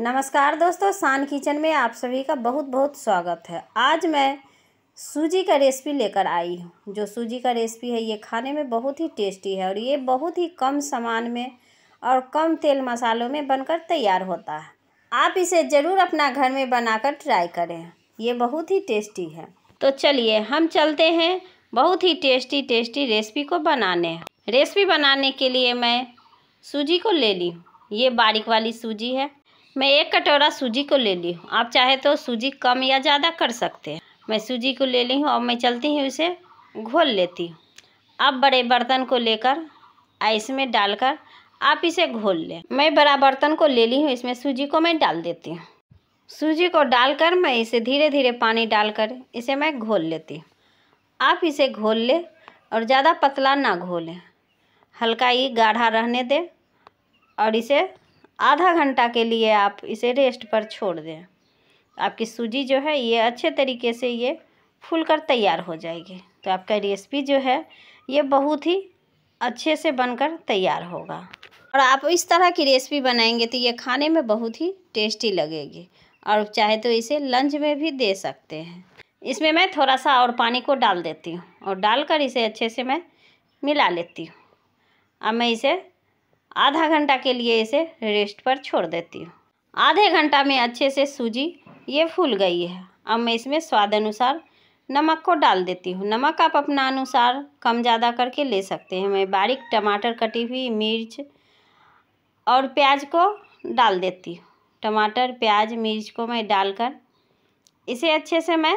नमस्कार दोस्तों शान किचन में आप सभी का बहुत बहुत स्वागत है आज मैं सूजी का रेसिपी लेकर आई हूँ जो सूजी का रेसिपी है ये खाने में बहुत ही टेस्टी है और ये बहुत ही कम सामान में और कम तेल मसालों में बनकर तैयार होता है आप इसे ज़रूर अपना घर में बनाकर ट्राई करें ये बहुत ही टेस्टी है तो चलिए हम चलते हैं बहुत ही टेस्टी टेस्टी रेसिपी को बनाने रेसिपी बनाने के लिए मैं सूजी को ले ली ये बारीक वाली सूजी है मैं एक कटोरा सूजी को ले ली हूँ आप चाहे तो सूजी कम या ज़्यादा कर सकते हैं मैं सूजी को ले ली हूँ और मैं चलती हूँ इसे घोल लेती हूँ अब बड़े बर्तन को लेकर आइस में डालकर आप इसे घोल लें मैं बड़ा बर्तन को ले ली हूँ इसमें सूजी को मैं डाल देती हूँ सूजी को डालकर मैं इसे धीरे धीरे पानी डालकर इसे मैं घोल लेती हूँ आप इसे घोल लें और ज़्यादा पतला ना घोलें हल्का ही गाढ़ा रहने दें और इसे आधा घंटा के लिए आप इसे रेस्ट पर छोड़ दें आपकी सूजी जो है ये अच्छे तरीके से ये फुल कर तैयार हो जाएगी तो आपका रेसिपी जो है ये बहुत ही अच्छे से बनकर तैयार होगा और आप इस तरह की रेसिपी बनाएंगे तो ये खाने में बहुत ही टेस्टी लगेगी और चाहे तो इसे लंच में भी दे सकते हैं इसमें मैं थोड़ा सा और पानी को डाल देती हूँ और डालकर इसे अच्छे से मैं मिला लेती हूँ अब मैं इसे आधा घंटा के लिए इसे रेस्ट पर छोड़ देती हूँ आधे घंटा में अच्छे से सूजी ये फूल गई है अब मैं इसमें स्वाद अनुसार नमक को डाल देती हूँ नमक आप अपना अनुसार कम ज़्यादा करके ले सकते हैं मैं बारीक टमाटर कटी हुई मिर्च और प्याज को डाल देती हूँ टमाटर प्याज मिर्च को मैं डालकर इसे अच्छे से मैं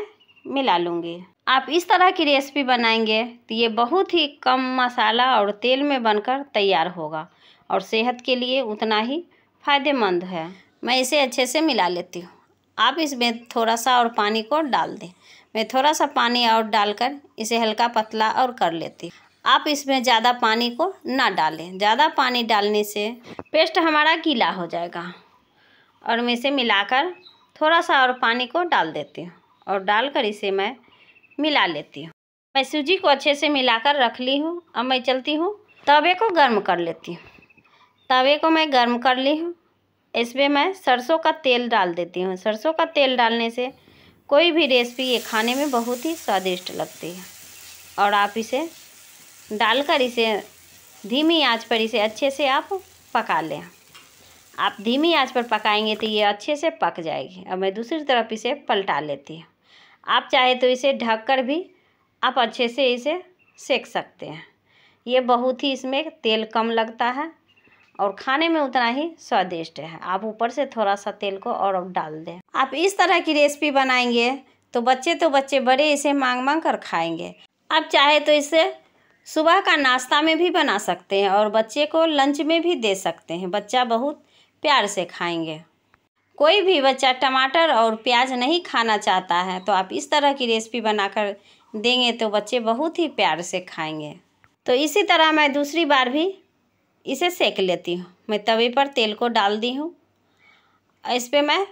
मिला लूँगी आप इस तरह की रेसिपी बनाएंगे तो ये बहुत ही कम मसाला और तेल में बनकर तैयार होगा और सेहत के लिए उतना ही फ़ायदेमंद है मैं इसे अच्छे से मिला लेती हूँ आप इसमें थोड़ा सा और पानी को डाल दें मैं थोड़ा सा पानी और डालकर इसे हल्का पतला और कर लेती हूँ आप इसमें ज़्यादा पानी को ना डालें ज़्यादा पानी डालने से पेस्ट हमारा गीला हो जाएगा और मैं इसे मिलाकर थोड़ा सा और पानी को डाल देती हूँ और डालकर इसे मैं मिला लेती हूँ मैं सूजी को अच्छे से मिलाकर रख ली हूँ अब मैं चलती हूँ तवे को गर्म कर लेती हूँ तवे को मैं गर्म कर ली हूँ इसमें मैं सरसों का तेल डाल देती हूँ सरसों का तेल डालने से कोई भी रेसिपी ये खाने में बहुत ही स्वादिष्ट लगती है और आप इसे डालकर इसे धीमी आंच पर इसे अच्छे से आप पका लें आप धीमी आंच पर पकाएंगे तो ये अच्छे से पक जाएगी अब मैं दूसरी तरफ इसे पलटा लेती हूँ आप चाहे तो इसे ढक कर भी आप अच्छे से इसे सेक सकते हैं ये बहुत ही इसमें तेल कम लगता है और खाने में उतना ही स्वादिष्ट है आप ऊपर से थोड़ा सा तेल को और डाल दें आप इस तरह की रेसिपी बनाएंगे तो बच्चे तो बच्चे बड़े इसे मांग मांग कर खाएंगे आप चाहे तो इसे सुबह का नाश्ता में भी बना सकते हैं और बच्चे को लंच में भी दे सकते हैं बच्चा बहुत प्यार से खाएंगे कोई भी बच्चा टमाटर और प्याज नहीं खाना चाहता है तो आप इस तरह की रेसिपी बनाकर देंगे तो बच्चे बहुत ही प्यार से खाएंगे तो इसी तरह मैं दूसरी बार भी इसे सेक लेती हूँ मैं तवे पर तेल को डाल दी हूँ इस पर मैं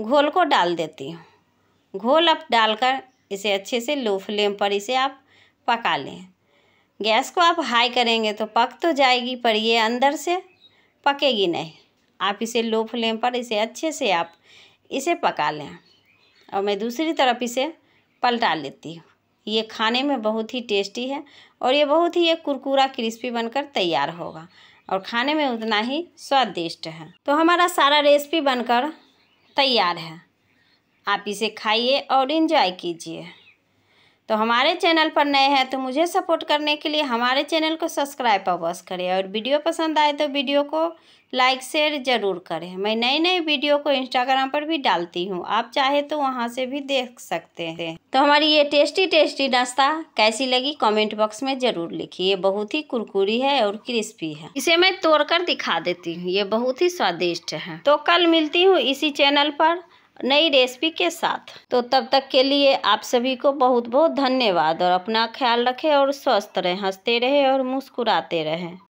घोल को डाल देती हूँ घोल आप डालकर इसे अच्छे से लो फ्लेम पर इसे आप पका लें गैस को आप हाई करेंगे तो पक तो जाएगी पर ये अंदर से पकेगी नहीं आप इसे लो फ्लेम पर इसे अच्छे से आप इसे पका लें और मैं दूसरी तरफ इसे पलटा लेती हूँ ये खाने में बहुत ही टेस्टी है और ये बहुत ही एक कुरकुरा क्रिस्पी बनकर तैयार होगा और खाने में उतना ही स्वादिष्ट है तो हमारा सारा रेसिपी बनकर तैयार है आप इसे खाइए और इन्जॉय कीजिए तो हमारे चैनल पर नए हैं तो मुझे सपोर्ट करने के लिए हमारे चैनल को सब्सक्राइब अवश्य करें और वीडियो पसंद आए तो वीडियो को लाइक शेयर ज़रूर करें मैं नई नई वीडियो को इंस्टाग्राम पर भी डालती हूँ आप चाहे तो वहाँ से भी देख सकते हैं तो हमारी ये टेस्टी टेस्टी नाश्ता कैसी लगी कमेंट बॉक्स में ज़रूर लिखिए ये बहुत ही कुरकुरी है और क्रिस्पी है इसे मैं तोड़कर दिखा देती हूँ ये बहुत ही स्वादिष्ट है तो कल मिलती हूँ इसी चैनल पर नई रेसिपी के साथ तो तब तक के लिए आप सभी को बहुत बहुत धन्यवाद और अपना ख्याल रखें और स्वस्थ रहें हंसते रहें और मुस्कुराते रहें